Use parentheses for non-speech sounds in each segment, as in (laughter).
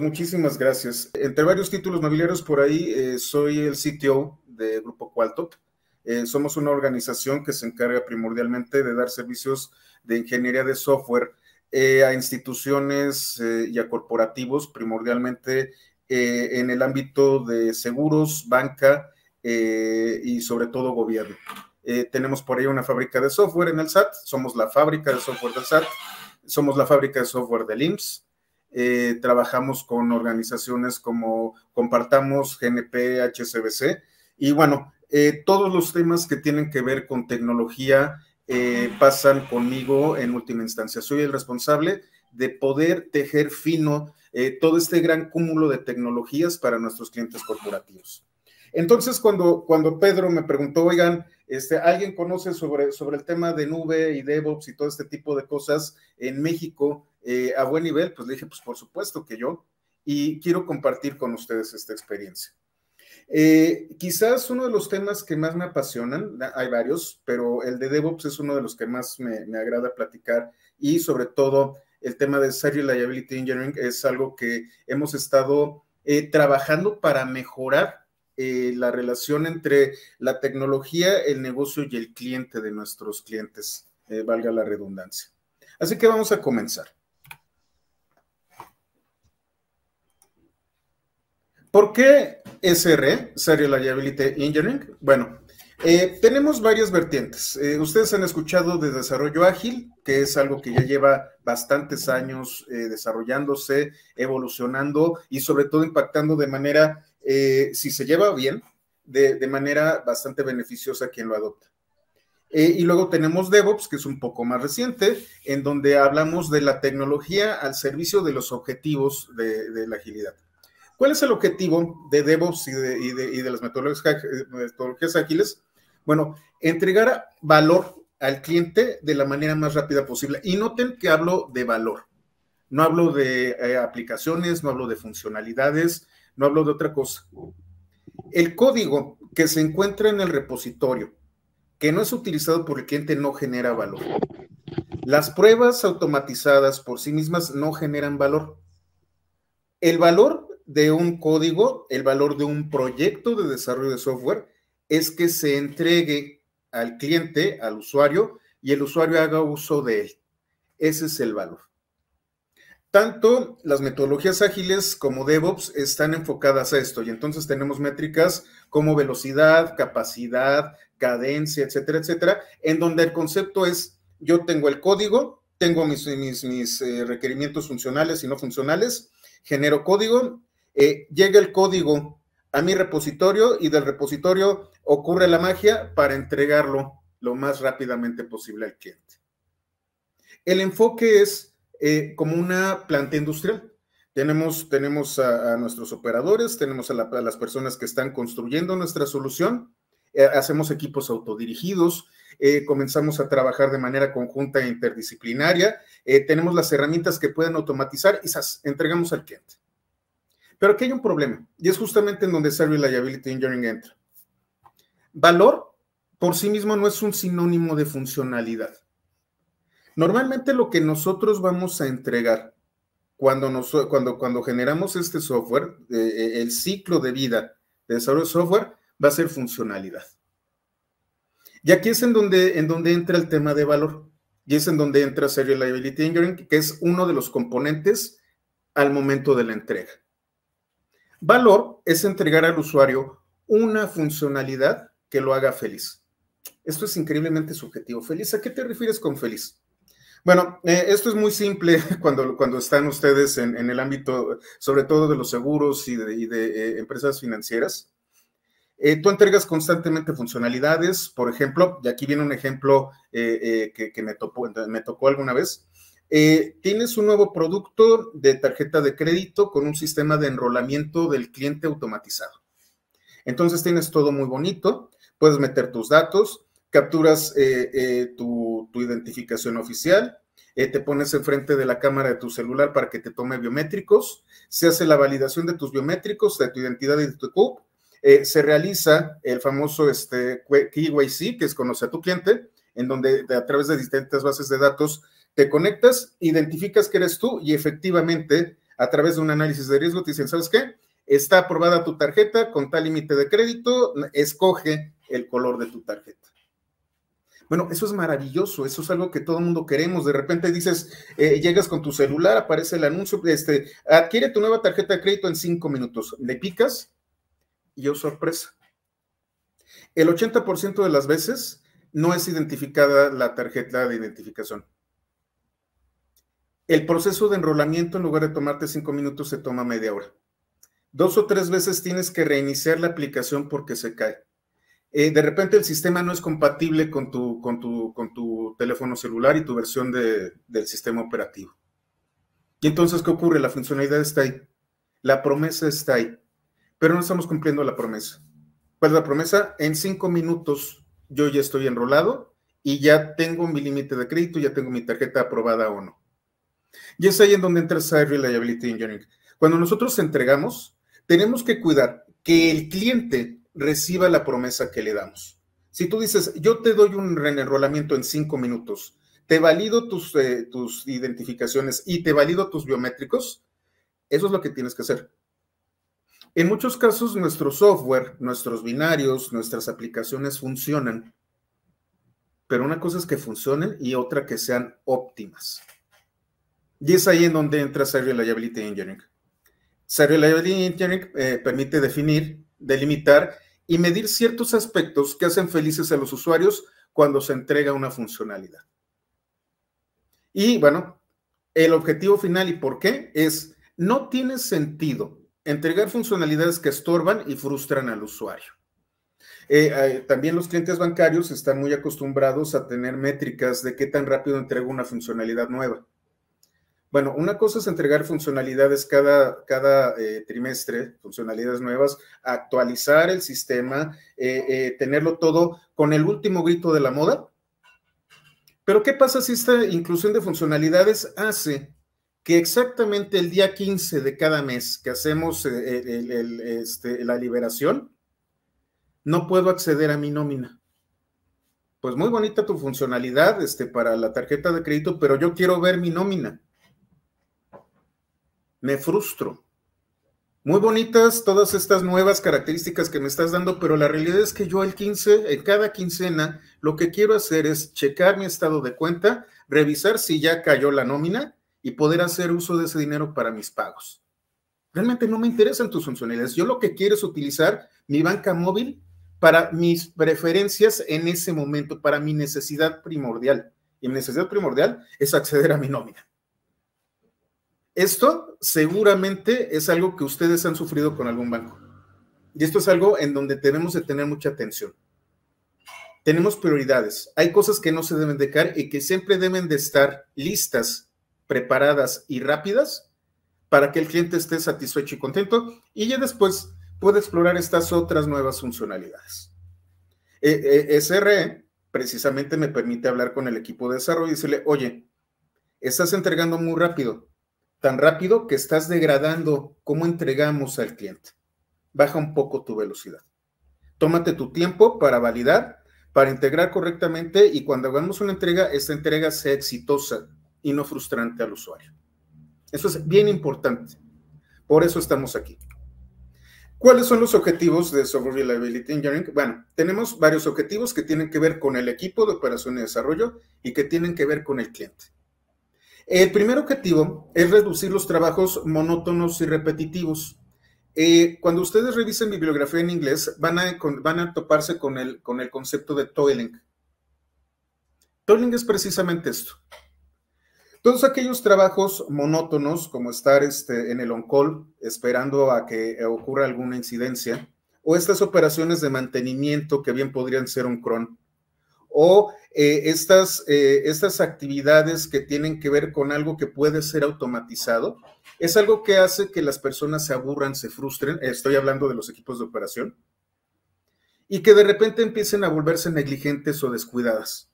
Muchísimas gracias. Entre varios títulos nobiliarios por ahí, eh, soy el CTO de Grupo Qualtop. Eh, somos una organización que se encarga primordialmente de dar servicios de ingeniería de software eh, a instituciones y a corporativos, primordialmente en el ámbito de seguros, banca y sobre todo gobierno. tenemos por ahí una fábrica de software en el SAT, somos la fábrica de software del SAT, somos la fábrica de software del IMSS eh, trabajamos con organizaciones como Compartamos, GNP, HCBC, y bueno, eh, todos los temas que tienen que ver con tecnología eh, pasan conmigo en última instancia. Soy el responsable de poder tejer fino todo este gran cúmulo de tecnologías para nuestros clientes corporativos. Entonces, cuando, cuando Pedro me preguntó, oigan, este, ¿Alguien conoce sobre, sobre el tema de nube y DevOps y todo este tipo de cosas en México eh, a buen nivel? Pues le dije, pues por supuesto que yo. Y quiero compartir con ustedes esta experiencia. Eh, quizás uno de los temas que más me apasionan, hay varios, pero el de DevOps es uno de los que más me, agrada platicar y sobre todo el tema de Serial Liability Engineering es algo que hemos estado eh, trabajando para mejorar eh, la relación entre la tecnología, el negocio y el cliente de nuestros clientes, eh, valga la redundancia. Así que vamos a comenzar. ¿Por qué SR, e, Serial Liability Engineering? Bueno, eh, tenemos varias vertientes. ustedes han escuchado de desarrollo ágil, que es algo que ya lleva bastantes años desarrollándose, evolucionando y sobre todo impactando de manera eh, si se lleva bien, de, de, manera bastante beneficiosa quien lo adopta. Eh, y luego tenemos DevOps, que es un poco más reciente, en donde hablamos de la tecnología al servicio de los objetivos de, la agilidad. ¿Cuál es el objetivo de DevOps y de, y de las metodologías, eh, metodologías ágiles? Bueno, entregar valor al cliente de la manera más rápida posible. Y noten que hablo de valor. No hablo de aplicaciones, no hablo de funcionalidades, no hablo de otra cosa. El código que se encuentra en el repositorio, que no es utilizado por el cliente, no genera valor. Las pruebas automatizadas por sí mismas no generan valor. El valor de un código, el valor de un proyecto de desarrollo de software, es que se entregue al cliente, al usuario, y el usuario haga uso de él. Ese es el valor. Tanto las metodologías ágiles como DevOps están enfocadas a esto y entonces tenemos métricas como velocidad, capacidad, cadencia, etcétera, etcétera, en donde el concepto es yo tengo el código, tengo mis, mis, eh, requerimientos funcionales y no funcionales, genero código, eh, llega el código a mi repositorio y del repositorio ocurre la magia para entregarlo lo más rápidamente posible al cliente. El enfoque es eh, como una planta industrial. Tenemos, tenemos a, nuestros operadores, tenemos a, las personas que están construyendo nuestra solución, eh, hacemos equipos autodirigidos, eh, comenzamos a trabajar de manera conjunta e interdisciplinaria, tenemos las herramientas que pueden automatizar y entregamos al cliente. Pero aquí hay un problema y es justamente en donde Service Liability Engineering entra. Valor por sí mismo no es un sinónimo de funcionalidad. Normalmente lo que nosotros vamos a entregar cuando, cuando, cuando generamos este software, eh, eh, el ciclo de vida de desarrollo de software va a ser funcionalidad. Y aquí es en donde, en donde entra el tema de valor. Y es en donde entra Serial Liability Engineering, que es uno de los componentes al momento de la entrega. Valor es entregar al usuario una funcionalidad que lo haga feliz. Esto es increíblemente subjetivo. Feliz, ¿a qué te refieres con feliz? Bueno, eh, esto es muy simple (laughs) cuando, cuando están ustedes en, el ámbito, sobre todo de los seguros y de, eh, empresas financieras. Eh, tú entregas constantemente funcionalidades, por ejemplo, y aquí viene un ejemplo que, me, me, tocó alguna vez. tienes un nuevo producto de tarjeta de crédito con un sistema de enrolamiento del cliente automatizado. Entonces tienes todo muy bonito, puedes meter tus datos, capturas tu tu, identificación oficial, eh, te pones enfrente de la cámara de tu celular para que te tome biométricos, se hace la validación de tus biométricos, de tu identidad y de tu CUP, eh, se realiza el famoso este, KYC, que es conocer a tu cliente, en donde a través de distintas bases de datos te conectas, identificas que eres tú y efectivamente a través de un análisis de riesgo te dicen, ¿sabes qué? Está aprobada tu tarjeta con tal límite de crédito, escoge el color de tu tarjeta. Bueno, eso es maravilloso, eso es algo que todo el mundo queremos. De repente dices, eh, llegas con tu celular, aparece el anuncio, este, adquiere tu nueva tarjeta de crédito en cinco minutos. Le picas y yo oh, sorpresa. El 80% de las veces no es identificada la tarjeta de identificación. El proceso de enrolamiento, en lugar de tomarte cinco minutos, se toma media hora. Dos o tres veces tienes que reiniciar la aplicación porque se cae. Eh, de repente el sistema no es compatible con tu, con tu, con tu teléfono celular y tu versión del sistema operativo. Y entonces, ¿qué ocurre? La funcionalidad está ahí, la promesa está ahí, pero no estamos cumpliendo la promesa. pues la promesa? En cinco minutos yo ya estoy enrolado y ya tengo mi límite de crédito, ya tengo mi tarjeta aprobada o no. Y es ahí en donde entra Reliability Engineering. Cuando nosotros entregamos, tenemos que cuidar que el cliente reciba la promesa que le damos. Si tú dices, yo te doy un reenrolamiento en cinco minutos, te valido tus, eh, tus identificaciones y te valido tus biométricos, eso es lo que tienes que hacer. En muchos casos, nuestro software, nuestros binarios, nuestras aplicaciones funcionan, pero una cosa es que funcionen y otra que sean óptimas. Y es ahí en donde entra Serial Liability Engineering. Serial Liability Engineering eh, permite definir delimitar y medir ciertos aspectos que hacen felices a los usuarios cuando se entrega una funcionalidad. Y bueno, el objetivo final y por qué es, no tiene sentido entregar funcionalidades que estorban y frustran al usuario. Eh, eh, también los clientes bancarios están muy acostumbrados a tener métricas de qué tan rápido entrega una funcionalidad nueva. Bueno, una cosa es entregar funcionalidades cada, cada eh, trimestre, funcionalidades nuevas, actualizar el sistema, eh, eh, tenerlo todo con el último grito de la moda. Pero ¿qué pasa si esta inclusión de funcionalidades hace que exactamente el día 15 de cada mes que hacemos este, la liberación, no puedo acceder a mi nómina? Pues muy bonita tu funcionalidad este, para la tarjeta de crédito, pero yo quiero ver mi nómina me frustro. Muy bonitas todas estas nuevas características que me estás dando, pero la realidad es que yo el 15, en cada quincena, lo que quiero hacer es checar mi estado de cuenta, revisar si ya cayó la nómina y poder hacer uso de ese dinero para mis pagos. Realmente no me interesan tus funcionalidades. Yo lo que quiero es utilizar mi banca móvil para mis preferencias en ese momento, para mi necesidad primordial. Y mi necesidad primordial es acceder a mi nómina. Esto seguramente es algo que ustedes han sufrido con algún banco. Y esto es algo en donde tenemos de tener mucha atención. Tenemos prioridades. Hay cosas que no se deben de y que siempre deben de estar listas, preparadas y rápidas para que el cliente esté satisfecho y contento y ya después puede explorar estas otras nuevas funcionalidades. E, e, SR SRE precisamente me permite hablar con el equipo de desarrollo y decirle, oye, estás entregando muy rápido, tan rápido que estás degradando cómo entregamos al cliente. Baja un poco tu velocidad. Tómate tu tiempo para validar, para integrar correctamente y cuando hagamos una entrega, esta entrega sea exitosa y no frustrante al usuario. Eso es bien importante. Por eso estamos aquí. ¿Cuáles son los objetivos de Software Reliability Engineering? Bueno, tenemos varios objetivos que tienen que ver con el equipo de operación y desarrollo y que tienen que ver con el cliente. El primer objetivo es reducir los trabajos monótonos y repetitivos. Eh, cuando ustedes revisen bibliografía en inglés, van a, van a toparse con el, con el concepto de toiling. Toiling es precisamente esto. Todos aquellos trabajos monótonos, como estar este, en el on-call esperando a que ocurra alguna incidencia, o estas operaciones de mantenimiento que bien podrían ser un cron, o eh, eh, estas, actividades que tienen que ver con algo que puede ser automatizado, es algo que hace que las personas se aburran, se frustren, estoy hablando de los equipos de operación, y que de repente empiecen a volverse negligentes o descuidadas.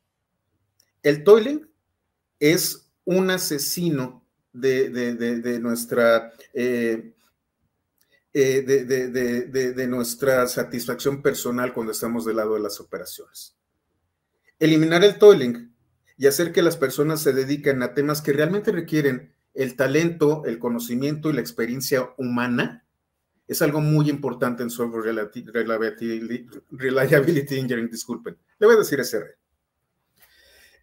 El toiling es un asesino de, nuestra... Eh, de, nuestra satisfacción personal cuando estamos del lado de las operaciones. Eliminar el toiling y hacer que las personas se dediquen a temas que realmente requieren el talento, el conocimiento y la experiencia humana es algo muy importante en software reliability, engineering, disculpen. Le voy a decir SR.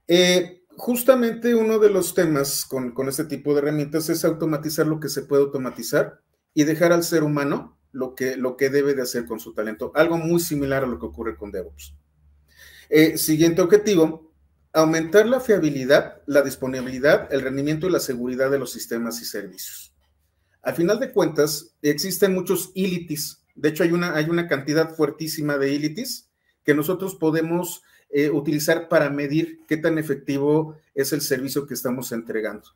Eh, justamente uno de los temas con, este tipo de herramientas es automatizar lo que se puede automatizar y dejar al ser humano lo que, lo que debe de hacer con su talento. Algo muy similar a lo que ocurre con DevOps. Eh, siguiente objetivo, aumentar la fiabilidad, la disponibilidad, el rendimiento y la seguridad de los sistemas y servicios. Al final de cuentas, existen muchos ilitis. De hecho, hay una, hay una cantidad fuertísima de ilitis que nosotros podemos eh, utilizar para medir qué tan efectivo es el servicio que estamos entregando.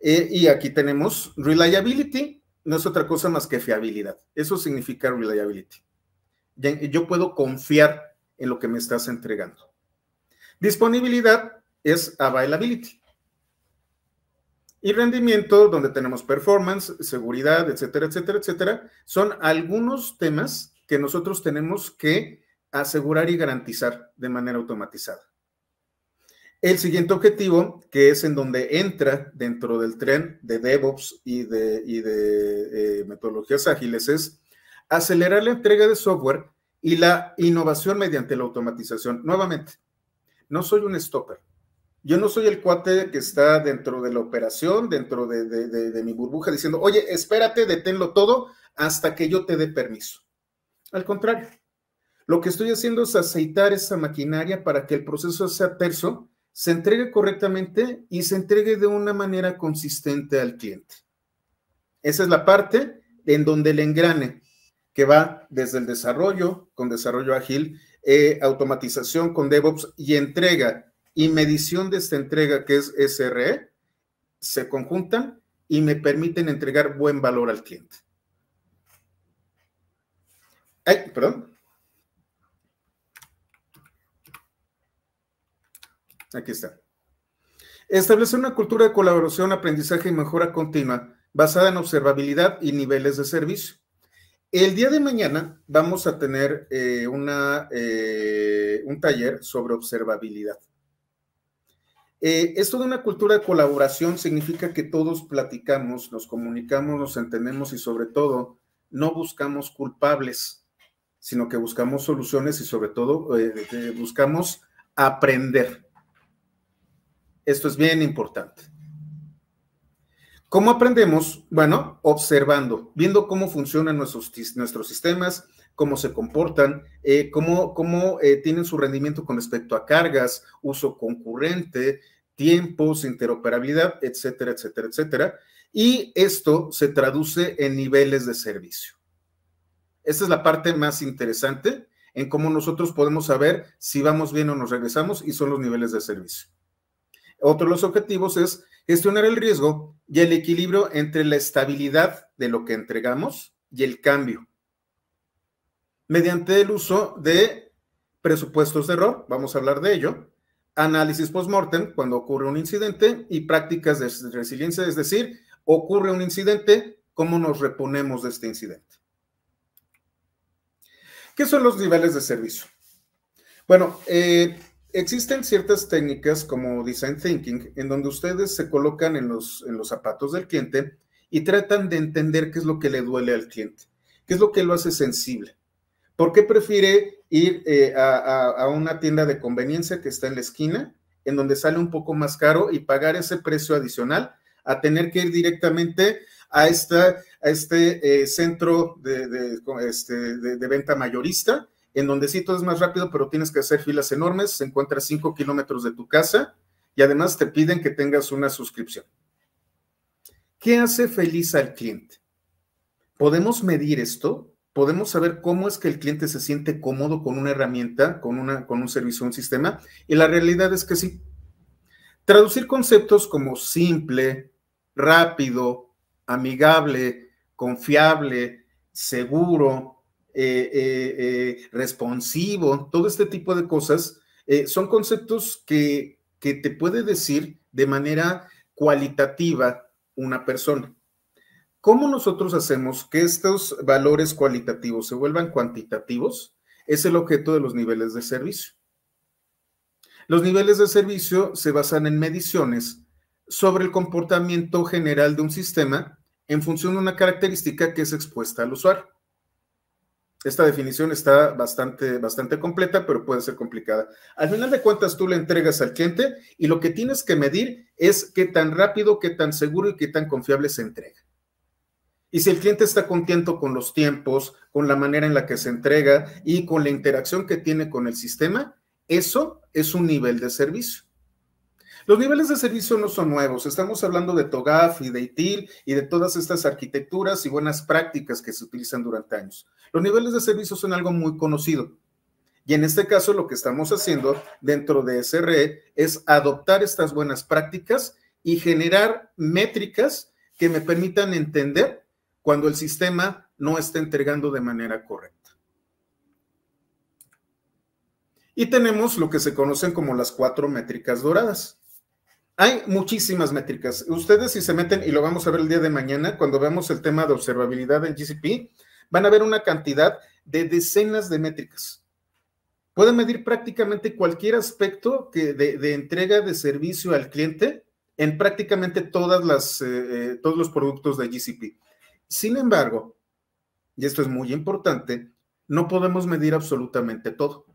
Eh, y aquí tenemos reliability, no es otra cosa más que fiabilidad. Eso significa reliability. Yo puedo confiar en lo que me estás entregando. Disponibilidad es availability. Y rendimiento, donde tenemos performance, seguridad, etcétera, etcétera, etcétera, son algunos temas que nosotros tenemos que asegurar y garantizar de manera automatizada. El siguiente objetivo, que es en donde entra dentro del tren de DevOps y de, eh, metodologías ágiles, es acelerar la entrega de software y la innovación mediante la automatización. Nuevamente, no soy un stopper. Yo no soy el cuate que está dentro de la operación, dentro de, mi burbuja, diciendo, oye, espérate, deténlo todo hasta que yo te dé permiso. Al contrario, lo que estoy haciendo es aceitar esa maquinaria para que el proceso sea terso, se entregue correctamente y se entregue de una manera consistente al cliente. Esa es la parte en donde el engrane que va desde el desarrollo con desarrollo ágil, eh, automatización con DevOps y entrega y medición de esta entrega que es SRE, se conjuntan y me permiten entregar buen valor al cliente. Ay, perdón. Aquí está. Establecer una cultura de colaboración, aprendizaje y mejora continua basada en observabilidad y niveles de servicio. El día de mañana vamos a tener eh, eh, un taller sobre observabilidad. Eh, esto de una cultura de colaboración significa que todos platicamos, nos comunicamos, nos entendemos y sobre todo no buscamos culpables, sino que buscamos soluciones y sobre todo buscamos aprender. Esto es bien importante. ¿Cómo aprendemos? Bueno, observando, viendo cómo funcionan nuestros, nuestros sistemas, cómo se comportan, eh, cómo, eh, tienen su rendimiento con respecto a cargas, uso concurrente, tiempos, interoperabilidad, etcétera, etcétera, etcétera. Y esto se traduce en niveles de servicio. Esta es la parte más interesante en cómo nosotros podemos saber si vamos bien o nos regresamos y son los niveles de servicio. Otro de los objetivos es Gestionar el riesgo y el equilibrio entre la estabilidad de lo que entregamos y el cambio mediante el uso de presupuestos de error, vamos a hablar de ello, análisis post-mortem cuando ocurre un incidente y prácticas de resiliencia, es decir, ocurre un incidente, ¿cómo nos reponemos de este incidente? ¿Qué son los niveles de servicio? Bueno, eh, existen ciertas técnicas como design thinking, en donde ustedes se colocan en los, en los zapatos del cliente y tratan de entender qué es lo que le duele al cliente, qué es lo que lo hace sensible. ¿Por qué prefiere ir eh, a, una tienda de conveniencia que está en la esquina, en donde sale un poco más caro y pagar ese precio adicional a tener que ir directamente a, esta, a este eh, centro este, de venta mayorista? en donde sí todo es más rápido, pero tienes que hacer filas enormes, se encuentra a 5 kilómetros de tu casa y además te piden que tengas una suscripción. ¿Qué hace feliz al cliente? ¿Podemos medir esto? ¿Podemos saber cómo es que el cliente se siente cómodo con una herramienta, con, una, con un servicio, un sistema? Y la realidad es que sí. Traducir conceptos como simple, rápido, amigable, confiable, seguro, eh, eh, eh, responsivo, todo este tipo de cosas, son conceptos que, que te puede decir de manera cualitativa una persona. ¿Cómo nosotros hacemos que estos valores cualitativos se vuelvan cuantitativos? Es el objeto de los niveles de servicio. Los niveles de servicio se basan en mediciones sobre el comportamiento general de un sistema en función de una característica que es expuesta al usuario. Esta definición está bastante, bastante completa, pero puede ser complicada. Al final de cuentas, tú le entregas al cliente y lo que tienes que medir es qué tan rápido, qué tan seguro y qué tan confiable se entrega. Y si el cliente está contento con los tiempos, con la manera en la que se entrega y con la interacción que tiene con el sistema, eso es un nivel de servicio. Los niveles de servicio no son nuevos. Estamos hablando de TOGAF y de ITIL y de todas estas arquitecturas y buenas prácticas que se utilizan durante años. Los niveles de servicio son algo muy conocido. Y en este caso lo que estamos haciendo dentro de SRE es adoptar estas buenas prácticas y generar métricas que me permitan entender cuando el sistema no está entregando de manera correcta. Y tenemos lo que se conocen como las cuatro métricas doradas. Hay muchísimas métricas. Ustedes si se meten, y lo vamos a ver el día de mañana, cuando veamos el tema de observabilidad en GCP, van a ver una cantidad de decenas de métricas. Pueden medir prácticamente cualquier aspecto de, entrega de servicio al cliente en prácticamente todas las, eh, eh, todos los productos de GCP. Sin embargo, y esto es muy importante, no podemos medir absolutamente todo.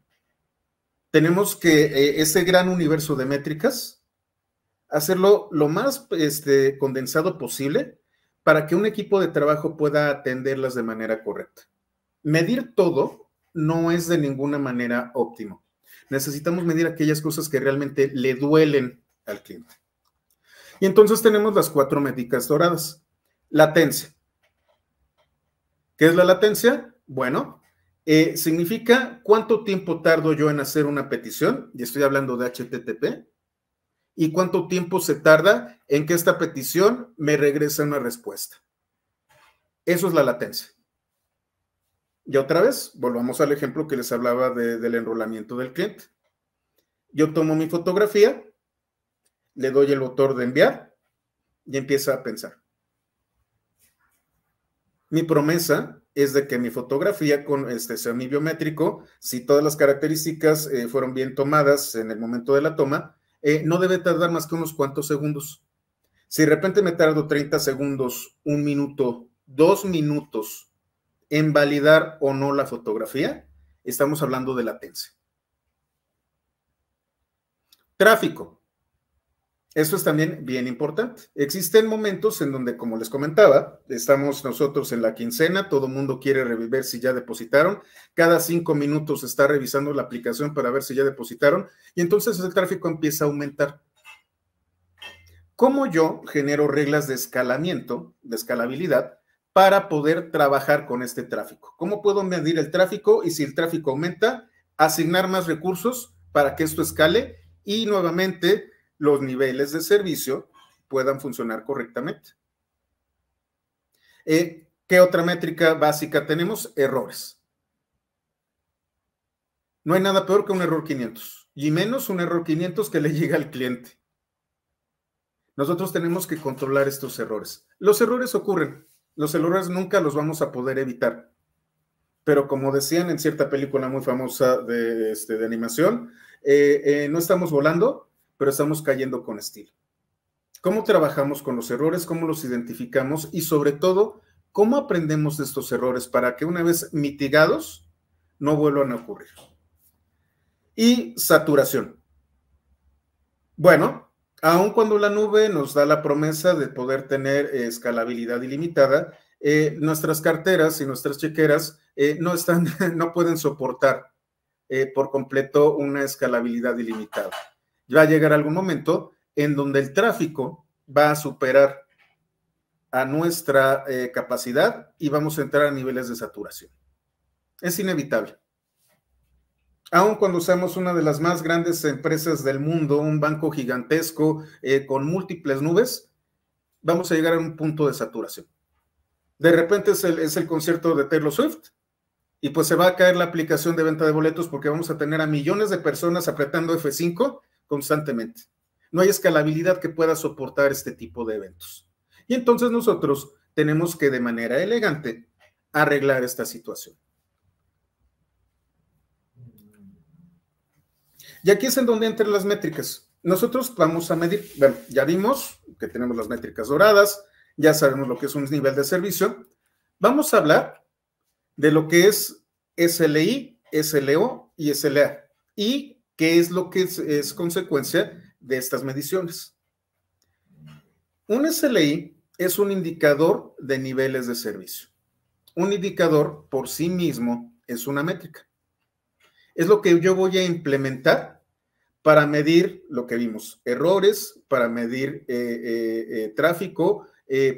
Tenemos que eh, ese gran universo de métricas hacerlo lo más este, condensado posible para que un equipo de trabajo pueda atenderlas de manera correcta. Medir todo no es de ninguna manera óptimo. Necesitamos medir aquellas cosas que realmente le duelen al cliente. Y entonces tenemos las cuatro métricas doradas. Latencia. ¿Qué es la latencia? Bueno, eh, significa cuánto tiempo tardo yo en hacer una petición, y estoy hablando de HTTP, y cuánto tiempo se tarda en que esta petición me regrese una respuesta. Eso es la latencia. Y otra vez, volvamos al ejemplo que les hablaba del enrolamiento del cliente. Yo tomo mi fotografía, le doy el botón de enviar y empieza a pensar. Mi promesa es de que mi fotografía con este sea mi biométrico, si todas las características eh, fueron bien tomadas en el momento de la toma, eh, no debe tardar más que unos cuantos segundos. Si de repente me tardo 30 segundos, un minuto, dos minutos en validar o no la fotografía, estamos hablando de latencia. Tráfico. Eso es también bien importante. Existen momentos en donde, como les comentaba, estamos nosotros en la quincena, todo el mundo quiere revivir si ya depositaron, cada cinco minutos está revisando la aplicación para ver si ya depositaron y entonces el tráfico empieza a aumentar. ¿Cómo yo genero reglas de escalamiento, de escalabilidad, para poder trabajar con este tráfico? ¿Cómo puedo medir el tráfico y si el tráfico aumenta, asignar más recursos para que esto escale y nuevamente los niveles de servicio puedan funcionar correctamente. Eh, ¿Qué otra métrica básica tenemos? Errores. No hay nada peor que un error 500 y menos un error 500 que le llega al cliente. Nosotros tenemos que controlar estos errores. Los errores ocurren, los errores nunca los vamos a poder evitar. Pero como decían en cierta película muy famosa de, este, animación, eh, eh, no estamos volando, pero estamos cayendo con estilo. ¿Cómo trabajamos con los errores? ¿Cómo los identificamos? Y sobre todo, ¿cómo aprendemos de estos errores para que una vez mitigados no vuelvan a ocurrir? Y saturación. Bueno, aun cuando la nube nos da la promesa de poder tener eh, escalabilidad ilimitada, eh, nuestras carteras y nuestras chequeras eh, no, están, (laughs) no pueden soportar por completo una escalabilidad ilimitada va a llegar algún momento en donde el tráfico va a superar a nuestra eh, capacidad y vamos a entrar a niveles de saturación. Es inevitable. Aun cuando usamos una de las más grandes empresas del mundo, un banco gigantesco eh, con múltiples nubes, vamos a llegar a un punto de saturación. De repente es el, es el concierto de Taylor Swift y pues se va a caer la aplicación de venta de boletos porque vamos a tener a millones de personas apretando F5 constantemente. No hay escalabilidad que pueda soportar este tipo de eventos. Y entonces nosotros tenemos que de manera elegante arreglar esta situación. Y aquí es en donde entran las métricas. Nosotros vamos a medir, bueno, ya vimos que tenemos las métricas doradas, ya sabemos lo que es un nivel de servicio. Vamos a hablar de lo que es SLI, SLO y SLA y ¿Qué es lo que es, consecuencia de estas mediciones. Un SLI es un indicador de niveles de servicio. Un indicador por sí mismo es una métrica. Es lo que yo voy a implementar para medir lo que vimos, errores, para medir eh, eh, eh, tráfico,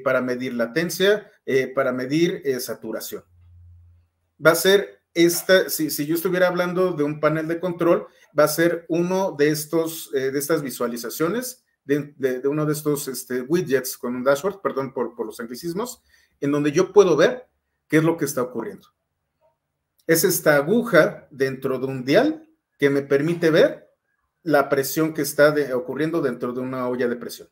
para medir latencia, para medir saturación. Va a ser esta, si yo estuviera hablando de un panel de control, va a ser uno de estos, eh, de estas visualizaciones, de, uno de estos este, widgets con un dashboard, perdón por, los anglicismos, en donde yo puedo ver qué es lo que está ocurriendo. Es esta aguja dentro de un dial que me permite ver la presión que está ocurriendo dentro de una olla de presión.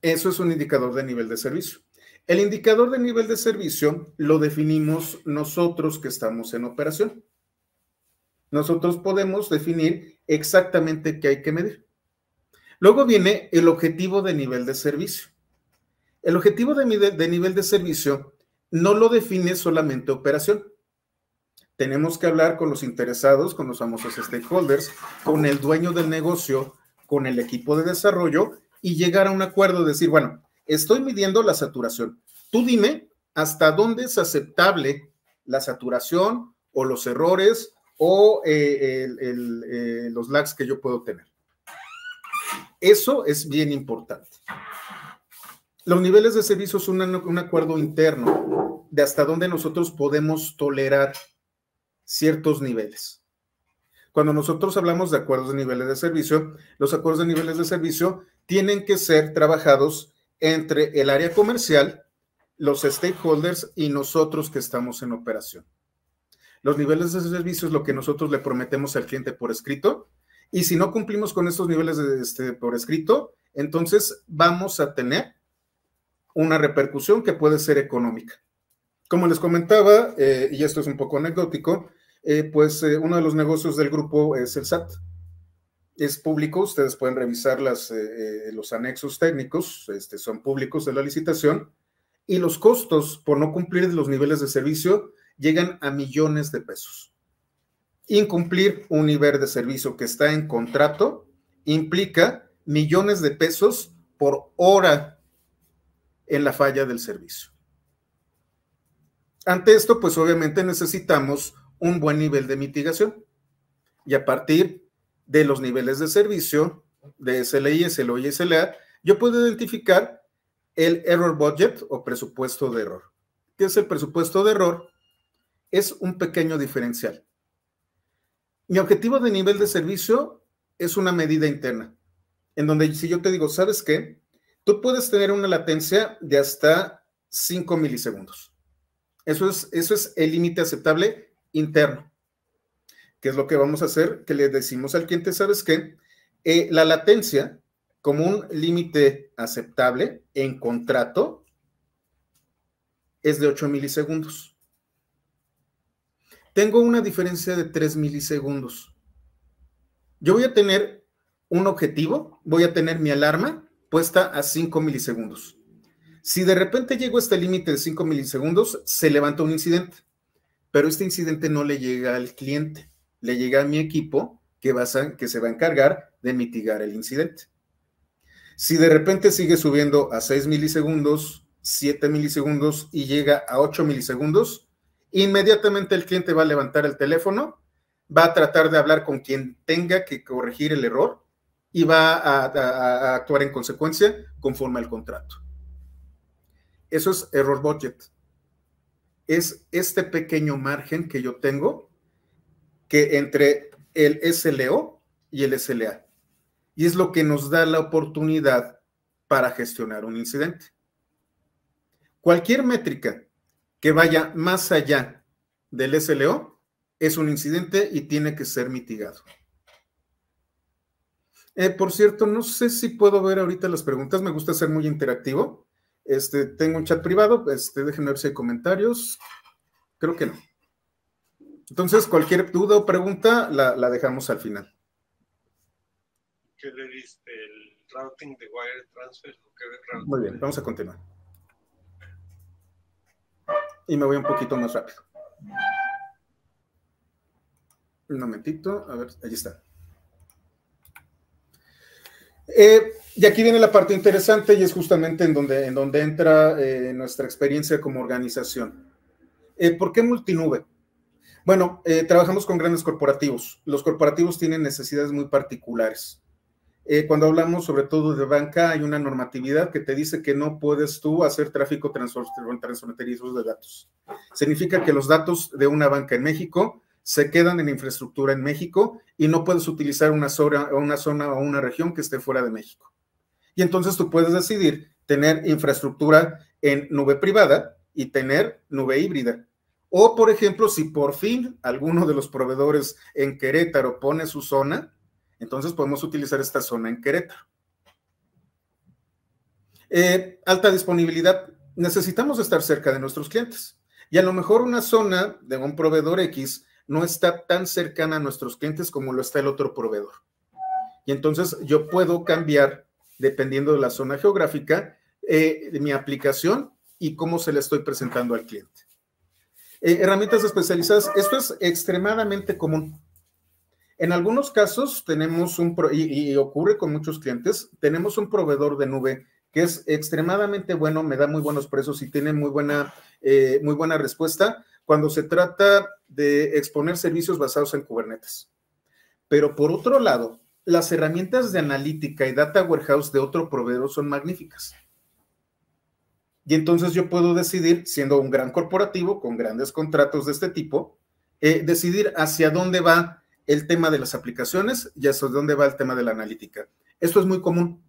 Eso es un indicador de nivel de servicio. El indicador de nivel de servicio lo definimos nosotros que estamos en operación nosotros podemos definir exactamente qué hay que medir. Luego viene el objetivo de nivel de servicio. El objetivo de, nivel de servicio no lo define solamente operación. Tenemos que hablar con los interesados, con los famosos stakeholders, con el dueño del negocio, con el equipo de desarrollo y llegar a un acuerdo, decir, bueno, estoy midiendo la saturación. Tú dime hasta dónde es aceptable la saturación o los errores o eh, eh, los lags que yo puedo tener. Eso es bien importante. Los niveles de servicio son un, un acuerdo interno de hasta dónde nosotros podemos tolerar ciertos niveles. Cuando nosotros hablamos de acuerdos de niveles de servicio, los acuerdos de niveles de servicio tienen que ser trabajados entre el área comercial, los stakeholders y nosotros que estamos en operación los niveles de servicio es lo que nosotros le prometemos al cliente por escrito. Y si no cumplimos con estos niveles este, por escrito, entonces vamos a tener una repercusión que puede ser económica. Como les comentaba, eh, y esto es un poco anecdótico, eh, pues eh, uno de los negocios del grupo es el SAT. Es público, ustedes pueden revisar las, los anexos técnicos, este, son públicos de la licitación, y los costos por no cumplir los niveles de servicio llegan a millones de pesos. Incumplir un nivel de servicio que está en contrato implica millones de pesos por hora en la falla del servicio. Ante esto, pues obviamente necesitamos un buen nivel de mitigación. Y a partir de los niveles de servicio de SLI, SLO y SLA, yo puedo identificar el error budget o presupuesto de error. ¿Qué es el presupuesto de error? es un pequeño diferencial. Mi objetivo de nivel de servicio es una medida interna, en donde si yo te digo, ¿sabes qué? Tú puedes tener una latencia de hasta 5 milisegundos. Eso es, eso es el límite aceptable interno, que es lo que vamos a hacer, que le decimos al cliente, ¿sabes qué? Eh, la latencia como un límite aceptable en contrato es de 8 milisegundos tengo una diferencia de 3 milisegundos. Yo voy a tener un objetivo, voy a tener mi alarma puesta a 5 milisegundos. Si de repente llego a este límite de 5 milisegundos, se levanta un incidente, pero este incidente no le llega al cliente, le llega a mi equipo que, que se va a encargar de mitigar el incidente. Si de repente sigue subiendo a 6 milisegundos, 7 milisegundos y llega a 8 milisegundos, Inmediatamente el cliente va a levantar el teléfono, va a tratar de hablar con quien tenga que corregir el error y va a, actuar en consecuencia conforme al contrato. Eso es error budget. Es este pequeño margen que yo tengo que entre el SLO y el SLA. Y es lo que nos da la oportunidad para gestionar un incidente. Cualquier métrica que vaya más allá del SLO es un incidente y tiene que ser mitigado. Eh, por cierto, no sé si puedo ver ahorita las preguntas, me gusta ser muy interactivo. Este, tengo un chat privado, este, déjenme ver si hay comentarios. Creo que no. Entonces, cualquier duda o pregunta la, dejamos al final. ¿Qué le diste? ¿El routing de wire transfer? Muy bien, vamos a continuar y me voy un poquito más rápido. Un momentito, a ver, ahí está. Eh, y aquí viene la parte interesante y es justamente en donde, en donde entra eh, nuestra experiencia como organización. Eh, ¿Por qué multinube? Bueno, trabajamos con grandes corporativos. Los corporativos tienen necesidades muy particulares. Eh, cuando hablamos sobre todo de banca, hay una normatividad que te dice que no puedes tú hacer tráfico transfronterizo de datos. Significa que los datos de una banca en México se quedan en infraestructura en México y no puedes utilizar una una zona o una región que esté fuera de México. Y entonces tú puedes decidir tener infraestructura en nube privada y tener nube híbrida. O, por ejemplo, si por fin alguno de los proveedores en Querétaro pone su zona, entonces podemos utilizar esta zona en Querétaro. Eh, alta disponibilidad. Necesitamos estar cerca de nuestros clientes. Y a lo mejor una zona de un proveedor X no está tan cercana a nuestros clientes como lo está el otro proveedor. Y entonces yo puedo cambiar, dependiendo de la zona geográfica, eh, de mi aplicación y cómo se la estoy presentando al cliente. Eh, herramientas especializadas. Esto es extremadamente común. En algunos casos tenemos un, y, ocurre con muchos clientes, tenemos un proveedor de nube que es extremadamente bueno, me da muy buenos precios y tiene muy buena, eh, muy buena respuesta cuando se trata de exponer servicios basados en Kubernetes. Pero por otro lado, las herramientas de analítica y data warehouse de otro proveedor son magníficas. Y entonces yo puedo decidir, siendo un gran corporativo con grandes contratos de este tipo, eh, decidir hacia dónde va el tema de las aplicaciones y es dónde va el tema de la analítica. Esto es muy común.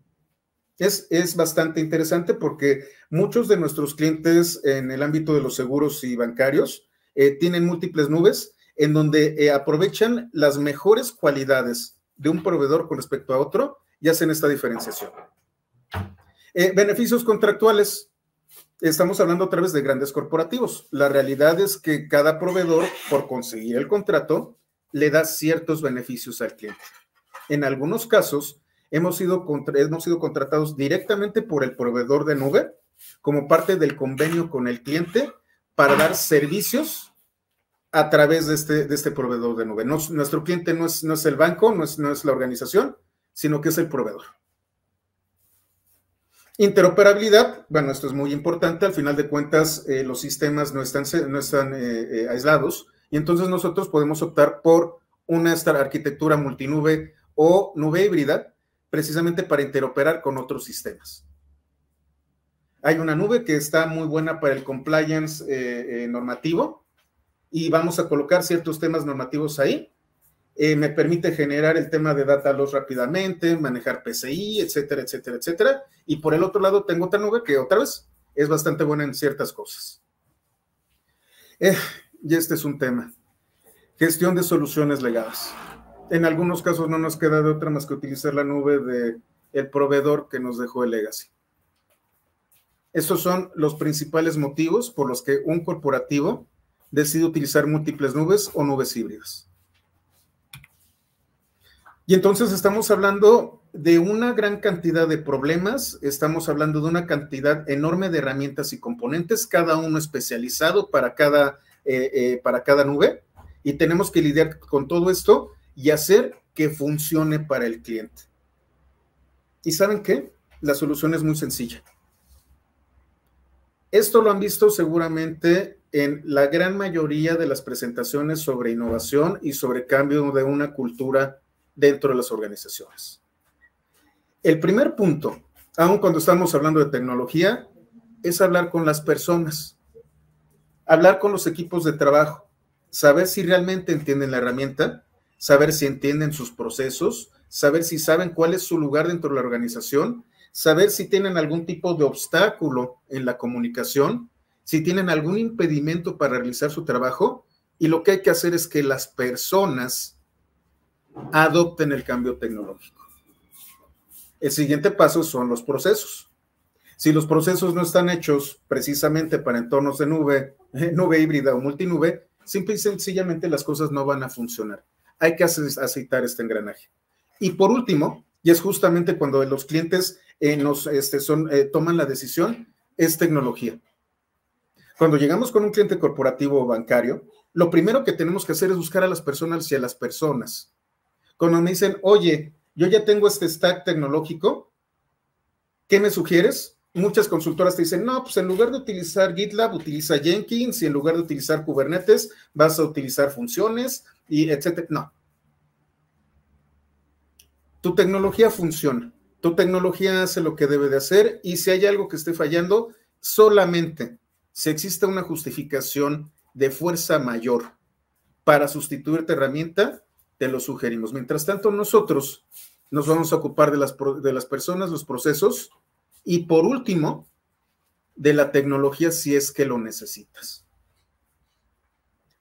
Es, es bastante interesante porque muchos de nuestros clientes en el ámbito de los seguros y bancarios eh, tienen múltiples nubes en donde eh, aprovechan las mejores cualidades de un proveedor con respecto a otro y hacen esta diferenciación. Eh, beneficios contractuales. Estamos hablando a través de grandes corporativos. La realidad es que cada proveedor, por conseguir el contrato, le da ciertos beneficios al cliente. En algunos casos, hemos sido, sido contratados directamente por el proveedor de nube como parte del convenio con el cliente para dar servicios a través de este, de este proveedor de nube. nuestro cliente no es, no es el banco, no es, la organización, sino que es el proveedor. Interoperabilidad, bueno, esto es muy importante, al final de cuentas eh, los sistemas no están, no están eh, eh, aislados, y entonces nosotros podemos optar por una arquitectura multinube o nube híbrida, precisamente para interoperar con otros sistemas. Hay una nube que está muy buena para el compliance eh, eh, normativo y vamos a colocar ciertos temas normativos ahí. Eh, me permite generar el tema de data loss rápidamente, manejar PCI, etcétera, etcétera, etcétera. Y por el otro lado tengo otra nube que otra vez es bastante buena en ciertas cosas y este es un tema. Gestión de soluciones legadas. En algunos casos no nos queda de otra más que utilizar la nube de el proveedor que nos dejó el legacy. Estos son los principales motivos por los que un corporativo decide utilizar múltiples nubes o nubes híbridas. Y entonces estamos hablando de una gran cantidad de problemas, estamos hablando de una cantidad enorme de herramientas y componentes, cada uno especializado para cada eh, eh, para cada nube y tenemos que lidiar con todo esto y hacer que funcione para el cliente. ¿Y saben que La solución es muy sencilla. Esto lo han visto seguramente en la gran mayoría de las presentaciones sobre innovación y sobre cambio de una cultura dentro de las organizaciones. El primer punto, aun cuando estamos hablando de tecnología, es hablar con las personas hablar con los equipos de trabajo, saber si realmente entienden la herramienta, saber si entienden sus procesos, saber si saben cuál es su lugar dentro de la organización, saber si tienen algún tipo de obstáculo en la comunicación, si tienen algún impedimento para realizar su trabajo. Y lo que hay que hacer es que las personas adopten el cambio tecnológico. El siguiente paso son los procesos. Si los procesos no están hechos precisamente para entornos de nube, (laughs) nube híbrida o multinube, simple y sencillamente las cosas no van a funcionar. Hay que aceitar este engranaje. Y por último, y es justamente cuando los clientes eh, este, eh, toman la decisión, es tecnología. Cuando llegamos con un cliente corporativo o bancario, lo primero que tenemos que hacer es buscar a las personas y a las personas. Cuando me dicen, oye, yo ya tengo este stack tecnológico, ¿qué me sugieres? muchas consultoras te dicen, no, pues en lugar de utilizar GitLab, utiliza Jenkins y en lugar de utilizar Kubernetes, vas a utilizar funciones y etcétera. No. Tu tecnología funciona. Tu tecnología hace lo que debe de hacer y si hay algo que esté fallando, solamente si existe una justificación de fuerza mayor para sustituir tu herramienta, te lo sugerimos. Mientras tanto, nosotros nos vamos a ocupar de las, de las personas, los procesos y por último, de la tecnología si es que lo necesitas.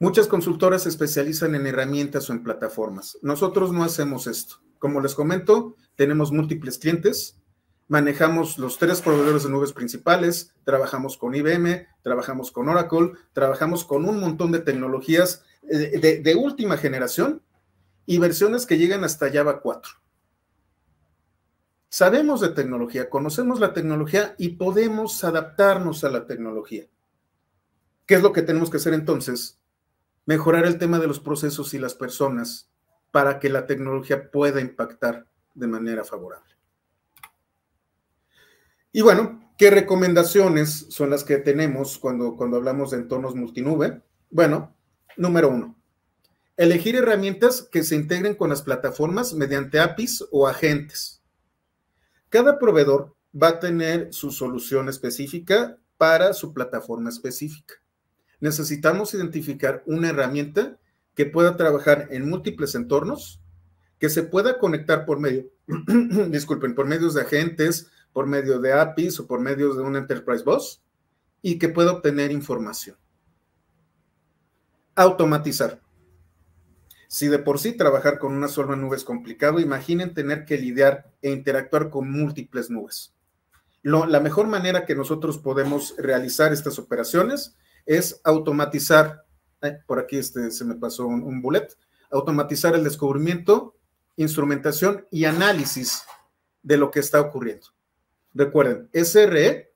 Muchas consultoras se especializan en herramientas o en plataformas. Nosotros no hacemos esto. Como les comento, tenemos múltiples clientes, manejamos los tres proveedores de nubes principales, trabajamos con IBM, trabajamos con Oracle, trabajamos con un montón de tecnologías eh, de, última generación y versiones que llegan hasta Java 4 sabemos de tecnología, conocemos la tecnología y podemos adaptarnos a la tecnología. ¿Qué es lo que tenemos que hacer entonces? Mejorar el tema de los procesos y las personas para que la tecnología pueda impactar de manera favorable. Y bueno, ¿qué recomendaciones son las que tenemos cuando, cuando hablamos de entornos multinube? Bueno, número uno, elegir herramientas que se integren con las plataformas mediante APIs o agentes. Cada proveedor va a tener su solución específica para su plataforma específica. Necesitamos identificar una herramienta que pueda trabajar en múltiples entornos, que se pueda conectar por medio, (clears throat) disculpen, por medios de agentes, por medio de APIs o por medios de un Enterprise Bus y que pueda obtener información. Automatizar. Si de por sí trabajar con una sola nube es complicado, imaginen tener que lidiar e interactuar con múltiples nubes. la mejor manera que nosotros podemos realizar estas operaciones es automatizar, eh, por aquí este, se me pasó un, un bullet, automatizar el descubrimiento, instrumentación y análisis de lo que está ocurriendo. Recuerden, SRE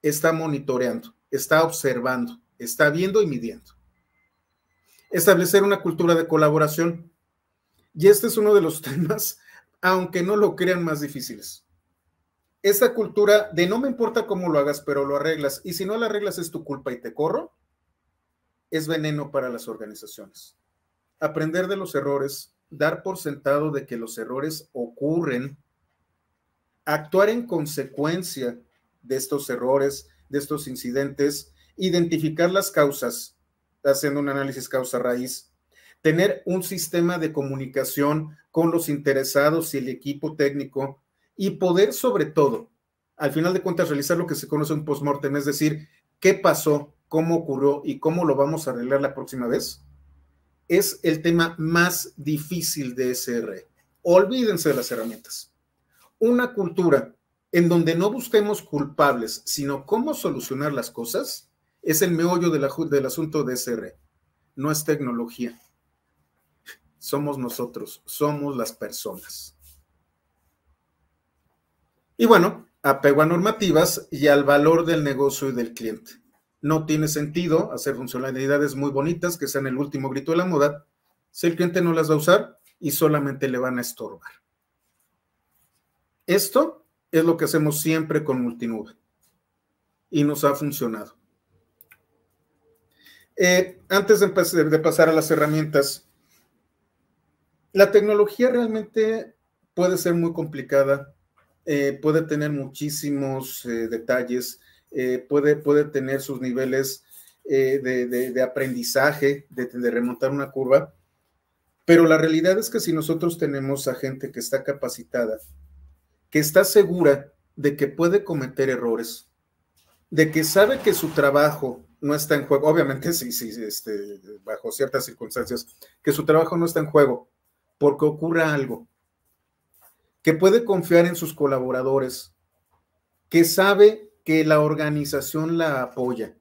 está monitoreando, está observando, está viendo y midiendo establecer una cultura de colaboración. Y este es uno de los (laughs) temas, aunque no lo crean, más difíciles. Esta cultura de no me importa cómo lo hagas, pero lo arreglas, y si no lo arreglas es tu culpa y te corro, es veneno para las organizaciones. Aprender de los errores, dar por sentado de que los errores ocurren, actuar en consecuencia de estos errores, de estos incidentes, identificar las causas, haciendo un análisis causa-raíz, tener un sistema de comunicación con los interesados y el equipo técnico y poder sobre todo, al final de cuentas, realizar lo que se conoce un postmortem, es decir, qué pasó, cómo ocurrió y cómo lo vamos a arreglar la próxima vez, es el tema más difícil de SR. Olvídense de las herramientas. Una cultura en donde no busquemos culpables, sino cómo solucionar las cosas, es el meollo del asunto de SR. No es tecnología. Somos nosotros, somos las personas. Y bueno, apego a normativas y al valor del negocio y del cliente. No tiene sentido hacer funcionalidades muy bonitas que sean el último grito de la moda si el cliente no las va a usar y solamente le van a estorbar. Esto es lo que hacemos siempre con Multinube y nos ha funcionado. Eh, antes de, pasar a las herramientas, la tecnología realmente puede ser muy complicada, eh, puede tener muchísimos eh, detalles, puede, puede, tener sus niveles de, aprendizaje, de, de, remontar una curva, pero la realidad es que si nosotros tenemos a gente que está capacitada, que está segura de que puede cometer errores, de que sabe que su trabajo no está en juego, obviamente sí, (laughs) sí, este, bajo ciertas circunstancias, que su trabajo no está en juego, porque ocurra algo, que puede confiar en sus colaboradores, que sabe que la organización la apoya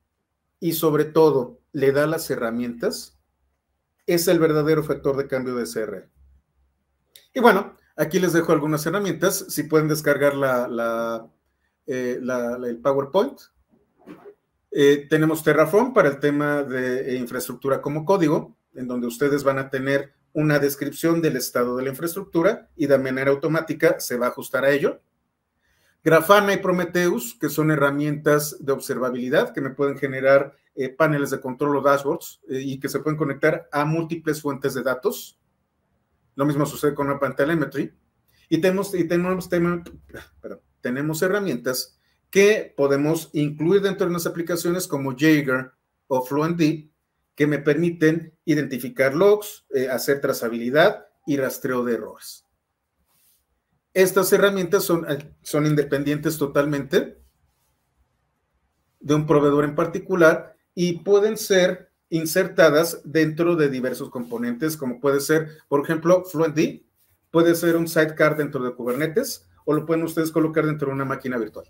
y sobre todo le da las herramientas, es el verdadero factor de cambio de CR. Y bueno, aquí les dejo algunas herramientas, si pueden descargar la, eh, el PowerPoint, eh, tenemos Terraform para el tema de eh, infraestructura como código, en donde ustedes van a tener una descripción del estado de la infraestructura y de manera automática se va a ajustar a ello. Grafana y Prometheus, que son herramientas de observabilidad que me pueden generar eh, paneles de control o dashboards y que se pueden conectar a múltiples fuentes de datos. Lo mismo sucede con OpenTelemetry. Y tenemos, y tenemos, tema, tenemos herramientas que podemos incluir dentro de unas aplicaciones como Jaeger o FluentD, que me permiten identificar logs, eh, hacer trazabilidad y rastreo de errores. Estas herramientas son, eh, son independientes totalmente de un proveedor en particular y pueden ser insertadas dentro de diversos componentes, como puede ser, por ejemplo, FluentD, puede ser un sidecar dentro de Kubernetes o lo pueden ustedes colocar dentro de una máquina virtual.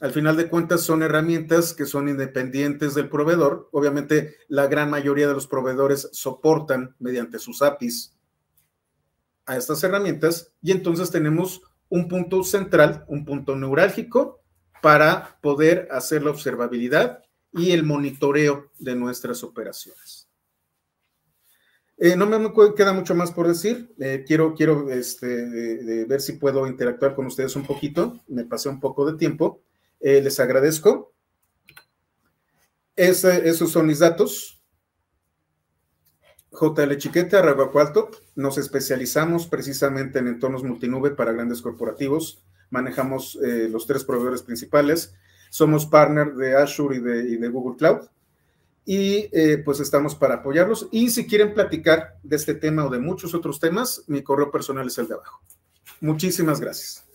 Al final de cuentas son herramientas que son independientes del proveedor. Obviamente la gran mayoría de los proveedores soportan mediante sus APIs a estas herramientas y entonces tenemos un punto central, un punto neurálgico para poder hacer la observabilidad y el monitoreo de nuestras operaciones. Eh, no me queda mucho más por decir. Eh, quiero quiero este, ver si puedo interactuar con ustedes un poquito. Me pasé un poco de tiempo. Eh, les agradezco. esos son mis datos. JL Chiquete, Arraba Cuarto. Nos especializamos precisamente en entornos multinube para grandes corporativos. Manejamos eh, los tres proveedores principales. Somos partner de Azure y de, Google Cloud. Y eh, pues estamos para apoyarlos. Y si quieren platicar de este tema o de muchos otros temas, mi correo personal es el de abajo. Muchísimas gracias.